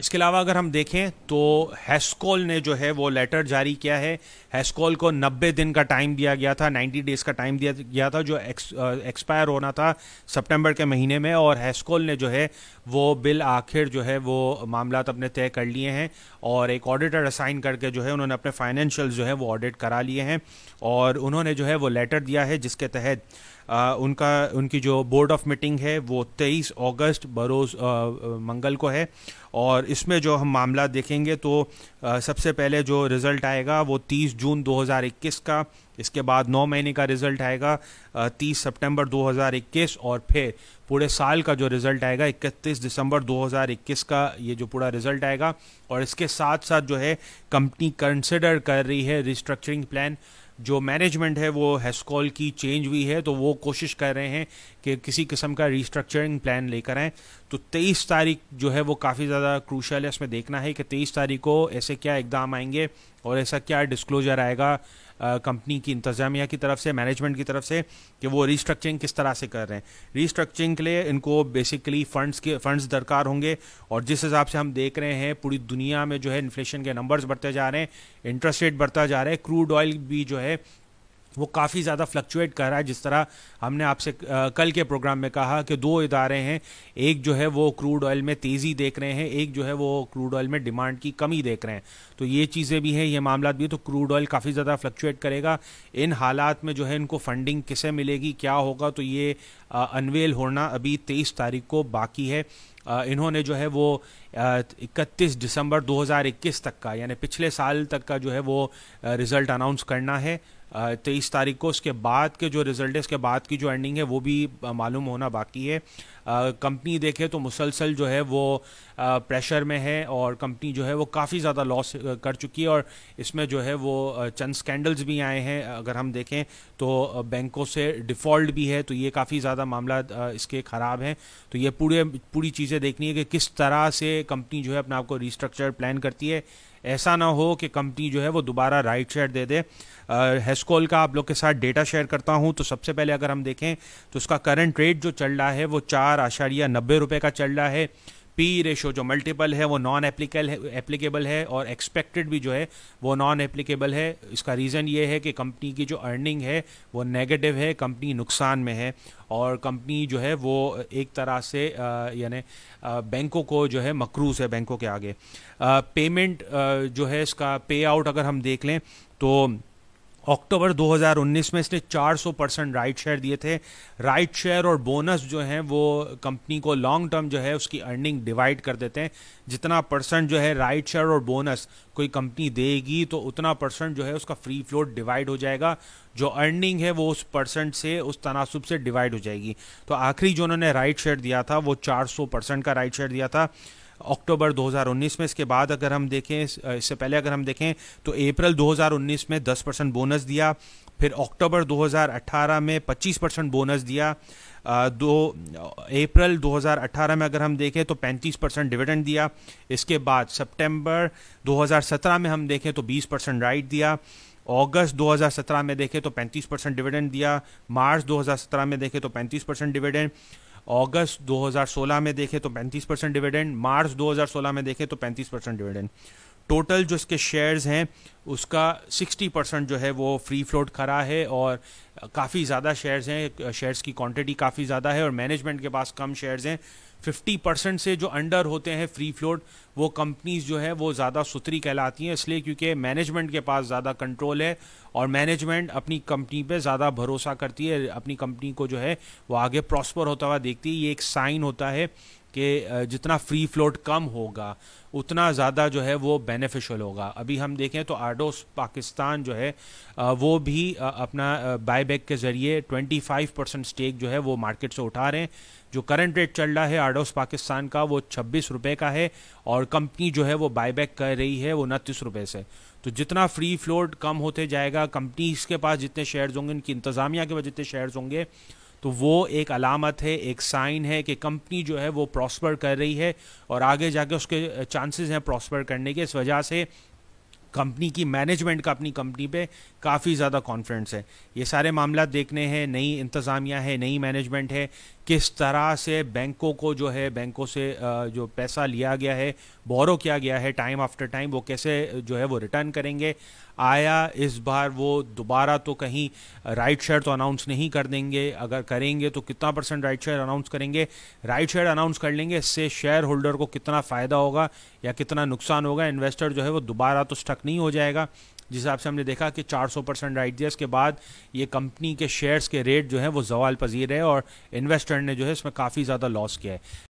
इसके अलावा अगर हम देखें तो हैस्कॉल ने जो है वो लेटर जारी किया है हैस्कॉल को 90 दिन का टाइम दिया गया था 90 डेज़ का टाइम दिया गया था जो एक्सपायर एक्सपायर होना था सितंबर के महीने में और हैस्कॉल ने जो है वो बिल आखिर जो है वो मामला अपने तय कर लिए हैं और एक ऑडिटर असाइन करके जो है उन्होंने अपने फाइनेंशियल जो है वो ऑडिट करा लिए हैं और उन्होंने जो है वो लेटर दिया है जिसके तहत आ, उनका उनकी जो बोर्ड ऑफ मीटिंग है वो 23 अगस्त बरोज मंगल को है और इसमें जो हम मामला देखेंगे तो आ, सबसे पहले जो रिज़ल्ट आएगा वो 30 जून 2021 का इसके बाद नौ महीने का रिज़ल्ट आएगा तीस सितंबर 2021 और फिर पूरे साल का जो रिज़ल्ट आएगा 31 दिसंबर 2021 का ये जो पूरा रिज़ल्ट आएगा और इसके साथ साथ जो है कंपनी कंसिडर कर रही है रिस्ट्रक्चरिंग प्लान जो मैनेजमेंट है वो हैस्कॉल की चेंज हुई है तो वो कोशिश कर रहे हैं कि किसी किस्म का रिस्ट्रक्चरिंग प्लान लेकर आएँ तो तेईस तारीख जो है वो काफ़ी ज़्यादा क्रूशल है इसमें देखना है कि तेईस तारीख को ऐसे क्या इकदाम आएंगे और ऐसा क्या डिस्क्लोजर आएगा कंपनी की इंतजामिया की तरफ से मैनेजमेंट की तरफ से कि वो रिस्ट्रक्चरिंग किस तरह से कर रहे हैं रिस्ट्रक्चरिंग के लिए इनको बेसिकली फंड्स के फंड्स दरकार होंगे और जिस हिसाब से हम देख रहे हैं पूरी दुनिया में जो है इन्फ्लेशन के नंबर्स बढ़ते जा रहे हैं इंटरेस्ट रेट बढ़ता जा रहा है क्रूड ऑयल भी जो है वो काफ़ी ज़्यादा फ्लक्चुएट कर रहा है जिस तरह हमने आपसे कल के प्रोग्राम में कहा कि दो इदारे हैं एक जो है वो क्रूड ऑयल में तेज़ी देख रहे हैं एक जो है वो क्रूड ऑयल में डिमांड की कमी देख रहे हैं तो ये चीज़ें भी हैं ये मामला भी तो क्रूड ऑयल काफ़ी ज़्यादा फ्लक्चुएट करेगा इन हालात में जो है इनको फंडिंग किसे मिलेगी क्या होगा तो ये अनवेल होना अभी तेईस तारीख को बाकी है इन्होंने जो है वो इकतीस दिसंबर 2021 तक का यानी पिछले साल तक का जो है वो रिज़ल्ट अनाउंस करना है तेईस तारीख को उसके बाद के जो रिजल्ट है उसके बाद की जो अर्निंग है वो भी मालूम होना बाकी है कंपनी देखे तो मुसलसल जो है वो प्रेशर में है और कंपनी जो है वो काफ़ी ज़्यादा लॉस कर चुकी है और इसमें जो है वो चंद स्कैंडल्स भी आए हैं अगर हम देखें तो बैंकों से डिफ़ॉल्ट भी है तो ये काफ़ी ज़्यादा मामला इसके ख़राब हैं तो ये पूरे पूरी चीज़ें देखनी है कि किस तरह से कंपनी जो है अपने आप को रिस्ट्रक्चर प्लान करती है ऐसा ना हो कि कंपनी जो है वो दोबारा राइट शेयर दे दे हेस्कोल का आप लोग के साथ डेटा शेयर करता हूं तो सबसे पहले अगर हम देखें तो उसका करंट रेट जो चल रहा है वो चार आशारिया नब्बे रुपये का चल रहा है पी रेशो जो मल्टीपल है वो नॉन एप्लीकेबल है एप्लीकेबल है और एक्सपेक्टेड भी जो है वो नॉन एप्लीकेबल है इसका रीज़न ये है कि कंपनी की जो अर्निंग है वो नेगेटिव है कंपनी नुकसान में है और कंपनी जो है वो एक तरह से यानी बैंकों को जो है मकरूज है बैंकों के आगे पेमेंट जो है इसका पे आउट अगर हम देख लें तो अक्टूबर 2019 में इसने 400 परसेंट राइट शेयर दिए थे राइट शेयर और बोनस जो है वो कंपनी को लॉन्ग टर्म जो है उसकी अर्निंग डिवाइड कर देते हैं जितना परसेंट जो है राइट शेयर और बोनस कोई कंपनी देगी तो उतना परसेंट जो है उसका फ्री फ्लोट डिवाइड हो जाएगा जो अर्निंग है वो उस परसेंट से उस तनासब से डिवाइड हो जाएगी तो आखिरी जो उन्होंने राइट शेयर दिया था वो चार परसेंट का राइट शेयर दिया था अक्टूबर 2019 में इसके बाद अगर हम देखें इससे पहले अगर हम देखें तो अप्रैल 2019 में 10 परसेंट बोनस दिया फिर अक्टूबर 2018 में 25 परसेंट बोनस दिया दो अप्रैल 2018 में अगर हम देखें तो 35 परसेंट डिविडेंड दिया इसके बाद सितंबर 2017 में हम देखें तो 20 परसेंट राइट दिया अगस्त 2017 में देखें तो 35 परसेंट डिविडेंड दिया मार्च 2017 में देखें तो 35 परसेंट डिविडेंड अगस्त 2016 में देखें तो 35 परसेंट डिविडेंड मार्च 2016 में देखें तो 35 परसेंट डिविडेंड टोटल जो इसके शेयर्स हैं उसका 60 परसेंट जो है वो फ्री फ्लोट खड़ा है और काफ़ी ज़्यादा शेयर्स हैं शेयर्स की क्वांटिटी काफ़ी ज़्यादा है और मैनेजमेंट के पास कम शेयर्स हैं 50 परसेंट से जो अंडर होते हैं फ्री फ्लोट वो कंपनीज जो है वो ज़्यादा सुथरी कहलाती हैं इसलिए क्योंकि मैनेजमेंट के पास ज़्यादा कंट्रोल है और मैनेजमेंट अपनी कंपनी पे ज़्यादा भरोसा करती है अपनी कंपनी को जो है वो आगे प्रॉस्पर होता हुआ देखती है ये एक साइन होता है कि जितना फ्री फ्लोट कम होगा उतना ज़्यादा जो है वो बेनिफिशियल होगा अभी हम देखें तो आर्डोस पाकिस्तान जो है वो भी अपना बाय बैक के ज़रिए 25 परसेंट स्टेक जो है वो मार्केट से उठा रहे हैं जो करंट रेट चल रहा है आर्डोस पाकिस्तान का वो छब्बीस रुपये का है और कंपनी जो है वो बाय बैक कर रही है वो उनतीस रुपये से तो जितना फ्री फ्लोट कम होते जाएगा कंपनीज के पास जितने शेयर्स होंगे उनकी इंतज़ामिया के पास जितने शेयर्स होंगे तो वो एक अलामत है एक साइन है कि कंपनी जो है वो प्रॉस्पर कर रही है और आगे जाके उसके चांसेस हैं प्रॉस्पर करने के इस वजह से कंपनी की मैनेजमेंट का अपनी कंपनी पे काफ़ी ज़्यादा कॉन्फिडेंस है ये सारे मामला देखने हैं नई इंतज़ामिया है नई मैनेजमेंट है किस तरह से बैंकों को जो है बैंकों से जो पैसा लिया गया है बोरो किया गया है टाइम आफ्टर टाइम वो कैसे जो है वो रिटर्न करेंगे आया इस बार वो दोबारा तो कहीं राइट शेयर तो अनाउंस नहीं कर देंगे अगर करेंगे तो कितना परसेंट राइट शेयर अनाउंस करेंगे राइट शेयर अनाउंस कर लेंगे इससे शेयर होल्डर को कितना फ़ायदा होगा या कितना नुकसान होगा इन्वेस्टर जो है वो दोबारा तो स्टक नहीं हो जाएगा जिस हिसाब से हमने देखा कि 400 परसेंट राइट दिया इसके बाद ये कंपनी के शेयर्स के रेट जो है वो जवाल पजीर है और इन्वेस्टर ने जो है इसमें काफ़ी ज़्यादा लॉस किया है